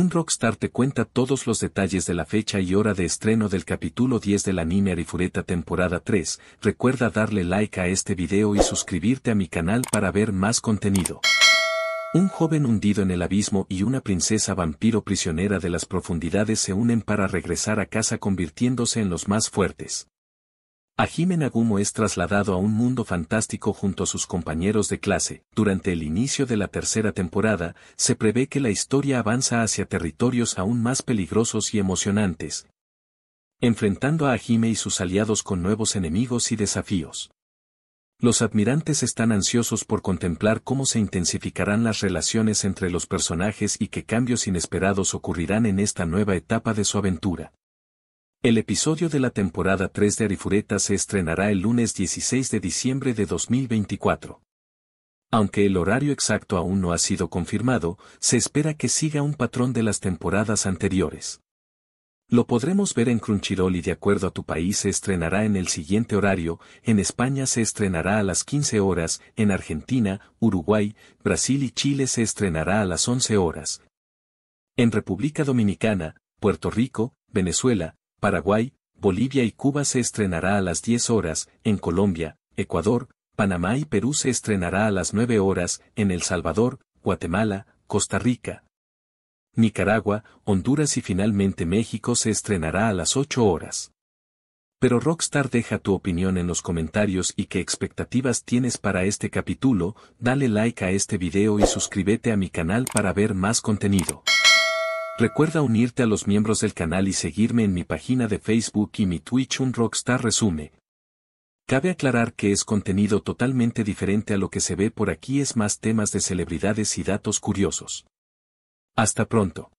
Un rockstar te cuenta todos los detalles de la fecha y hora de estreno del capítulo 10 del anime Arifureta temporada 3. Recuerda darle like a este video y suscribirte a mi canal para ver más contenido. Un joven hundido en el abismo y una princesa vampiro prisionera de las profundidades se unen para regresar a casa convirtiéndose en los más fuertes. Ajime Nagumo es trasladado a un mundo fantástico junto a sus compañeros de clase. Durante el inicio de la tercera temporada, se prevé que la historia avanza hacia territorios aún más peligrosos y emocionantes, enfrentando a Ajime y sus aliados con nuevos enemigos y desafíos. Los admirantes están ansiosos por contemplar cómo se intensificarán las relaciones entre los personajes y qué cambios inesperados ocurrirán en esta nueva etapa de su aventura. El episodio de la temporada 3 de Arifureta se estrenará el lunes 16 de diciembre de 2024. Aunque el horario exacto aún no ha sido confirmado, se espera que siga un patrón de las temporadas anteriores. Lo podremos ver en Crunchyroll y de acuerdo a tu país se estrenará en el siguiente horario, en España se estrenará a las 15 horas, en Argentina, Uruguay, Brasil y Chile se estrenará a las 11 horas. En República Dominicana, Puerto Rico, Venezuela, Paraguay, Bolivia y Cuba se estrenará a las 10 horas, en Colombia, Ecuador, Panamá y Perú se estrenará a las 9 horas, en El Salvador, Guatemala, Costa Rica, Nicaragua, Honduras y finalmente México se estrenará a las 8 horas. Pero Rockstar deja tu opinión en los comentarios y qué expectativas tienes para este capítulo, dale like a este video y suscríbete a mi canal para ver más contenido. Recuerda unirte a los miembros del canal y seguirme en mi página de Facebook y mi Twitch Un Rockstar Resume. Cabe aclarar que es contenido totalmente diferente a lo que se ve por aquí es más temas de celebridades y datos curiosos. Hasta pronto.